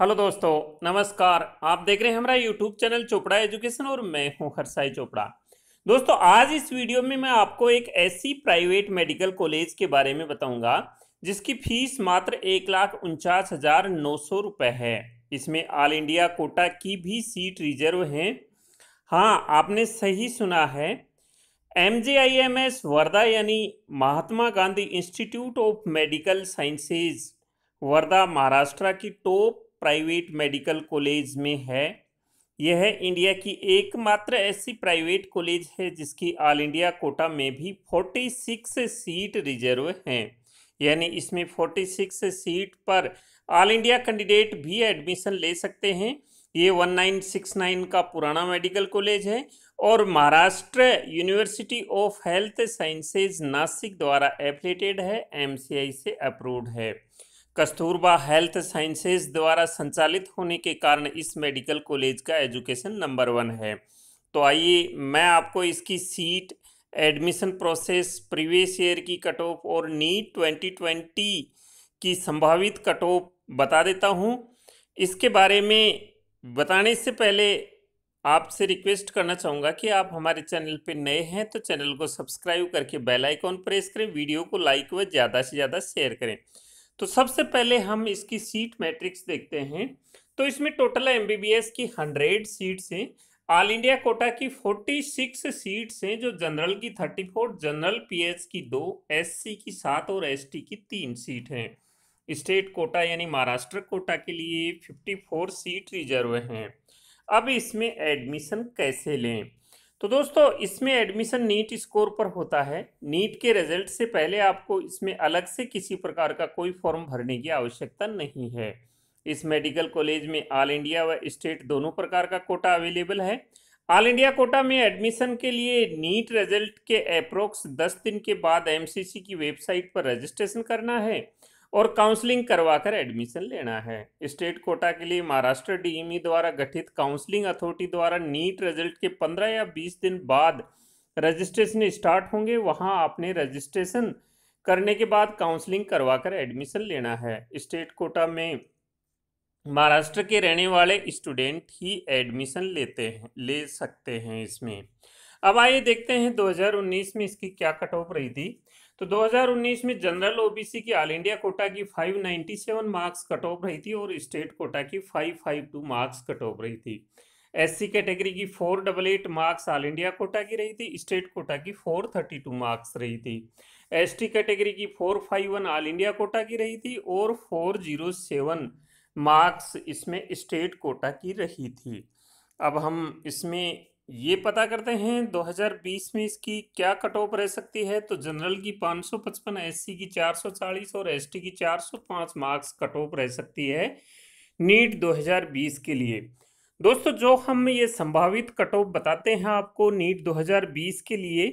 hello दोस्तों नमस्कार आप देख रहे हैं हमारा यूट्यूब चैनल चोपड़ा एजुकेशन और मैं हूं हरसाई चोपड़ा दोस्तों आज इस वीडियो में मैं आपको एक ऐसी प्राइवेट मेडिकल कॉलेज के बारे में बताऊंगा जिसकी फीस मात्र एक लाख उनचास हजार नौ सौ रुपये है इसमें ऑल इंडिया कोटा की भी सीट रिजर्व है हाँ आपने सही सुना है M J I M S Wardha यानी Mahatma Gandhi institute of medical sciences Wardha Maharashtra की टॉप प्राइवेट मेडिकल कॉलेज में है यह इंडिया की एकमात्र ऐसी प्राइवेट कॉलेज है जिसकी ऑल इंडिया कोटा में भी 46 सीट रिजर्व हैं यानी इसमें 46 सीट पर ऑल इंडिया कैंडिडेट भी एडमिशन ले सकते हैं ये 1969 का पुराना मेडिकल कॉलेज है और Maharashtra university of health sciences Nashik द्वारा एफिलेटेड है एमसीआई से अप्रूव्ड है कस्तूरबा हेल्थ साइंसेज द्वारा संचालित होने के कारण इस मेडिकल कॉलेज का एजुकेशन नंबर वन है तो आइए मैं आपको इसकी seat admission process previous year की कट ऑफ और नीट ट्वेंटी ट्वेंटी की संभावित कट ऑफ बता देता हूँ इसके बारे में बताने से पहले आपसे रिक्वेस्ट करना चाहूँगा कि आप हमारे चैनल पर नए हैं तो चैनल को सब्सक्राइब करके बेल आइकॉन प्रेस करें वीडियो को लाइक व ज़्यादा से ज़्यादा शेयर करें तो सबसे पहले हम इसकी सीट मैट्रिक्स देखते हैं तो इसमें टोटल एम की हंड्रेड सीट्स हैं ऑल इंडिया कोटा की फोर्टी सिक्स सीट्स हैं जो जनरल की थर्टी फोर जनरल एस की दो एससी की सात और एसटी की तीन सीट हैं स्टेट कोटा यानी महाराष्ट्र कोटा के लिए फिफ्टी फोर सीट रिजर्व हैं अब इसमें एडमिशन कैसे लें तो दोस्तों इसमें एडमिशन नीट स्कोर पर होता है नीट के रिजल्ट से पहले आपको इसमें अलग से किसी प्रकार का कोई फॉर्म भरने की आवश्यकता नहीं है इस मेडिकल कॉलेज में ऑल इंडिया व स्टेट दोनों प्रकार का कोटा अवेलेबल है ऑल इंडिया कोटा में एडमिशन के लिए नीट रिजल्ट के अप्रोक्स दस दिन के बाद एमसीसी की वेबसाइट पर रजिस्ट्रेशन करना है और काउंसलिंग करवाकर एडमिशन लेना है स्टेट कोटा के लिए महाराष्ट्र डीएमई e द्वारा गठित काउंसलिंग अथॉरिटी द्वारा नीट रिजल्ट के 15 या 20 दिन बाद रजिस्ट्रेशन स्टार्ट होंगे वहां आपने रजिस्ट्रेशन करने के बाद काउंसलिंग करवाकर एडमिशन लेना है स्टेट कोटा में महाराष्ट्र के रहने वाले स्टूडेंट ही एडमिशन लेते हैं ले सकते हैं इसमें अब आइए देखते हैं 2019 में इसकी क्या कट ऑफ रही थी तो 2019 में जनरल ओबीसी की ऑल इंडिया कोटा की 597 मार्क्स कट ऑफ रही थी और स्टेट कोटा की 552 मार्क्स कट ऑफ रही थी एससी कैटेगरी की four double eight marks all India quota की रही थी स्टेट कोटा की फोर थर्टी टू मार्क्स रही थी एसटी कैटेगरी की four five one all India quota की रही थी और फोर जीरो सेवन मार्क्स इसमें स्टेट कोटा की रही थी अब हम इसमें ये पता करते हैं 2020 में इसकी क्या कट ऑफ रह सकती है तो जनरल की 555 एससी की 440 और एसटी की 405 मार्क्स कट ऑफ रह सकती है नीट 2020 के लिए दोस्तों जो हम ये संभावित कट ऑफ बताते हैं आपको नीट 2020 के लिए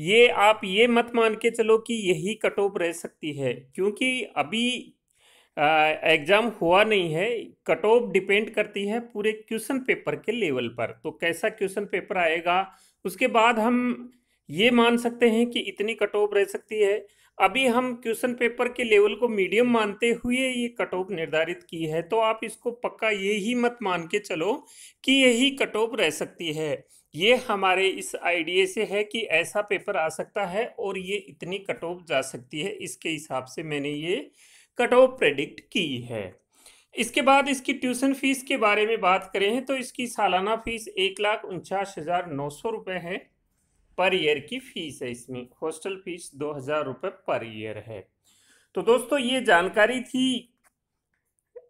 ये आप ये मत मान के चलो कि यही कट ऑफ रह सकती है क्योंकि अभी एग्ज़ाम हुआ नहीं है कट ऑफ डिपेंड करती है पूरे क्वेश्चन पेपर के लेवल पर तो कैसा क्वेश्चन पेपर आएगा उसके बाद हम ये मान सकते हैं कि इतनी कट ऑफ रह सकती है अभी हम क्वेश्चन पेपर के लेवल को मीडियम मानते हुए ये कट ऑफ निर्धारित की है तो आप इसको पक्का ये ही मत मान के चलो कि यही कट ऑफ रह सकती है ये हमारे इस आइडिया से है कि ऐसा पेपर आ सकता है और ये इतनी कट ऑफ जा सकती है इसके हिसाब से मैंने ये कट ऑफ प्रेडिक्ट की है इसके बाद इसकी ट्यूशन फीस के बारे में बात करें तो इसकी सालाना फीस एक लाख उनचास हज़ार नौ सौ रुपये है पर ईयर की फीस है इसमें हॉस्टल फीस दो हज़ार रुपये पर ईयर है तो दोस्तों ये जानकारी थी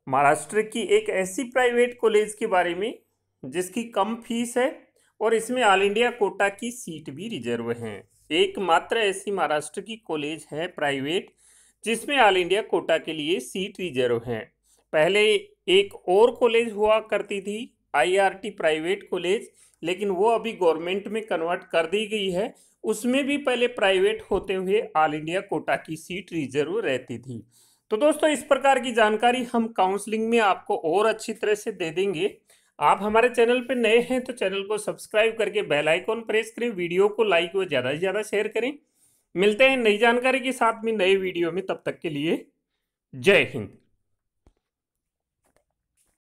महाराष्ट्र की एक ऐसी प्राइवेट कॉलेज के बारे में जिसकी कम फीस है और इसमें ऑल इंडिया कोटा की सीट भी रिजर्व हैं एकमात्र ऐसी महाराष्ट्र की कॉलेज है प्राइवेट जिसमें ऑल इंडिया कोटा के लिए सीट रिजर्व हैं पहले एक और कॉलेज हुआ करती थी आईआरटी प्राइवेट कॉलेज लेकिन वो अभी गवर्नमेंट में कन्वर्ट कर दी गई है उसमें भी पहले प्राइवेट होते हुए ऑल इंडिया कोटा की सीट रिजर्व रहती थी तो दोस्तों इस प्रकार की जानकारी हम काउंसलिंग में आपको और अच्छी तरह से दे देंगे आप हमारे चैनल पर नए हैं तो चैनल को सब्सक्राइब करके बेल आइकॉन प्रेस करें वीडियो को लाइक व ज़्यादा से ज़्यादा शेयर करें मिलते हैं नई जानकारी के साथ में नए वीडियो में तब तक के लिए जय हिंद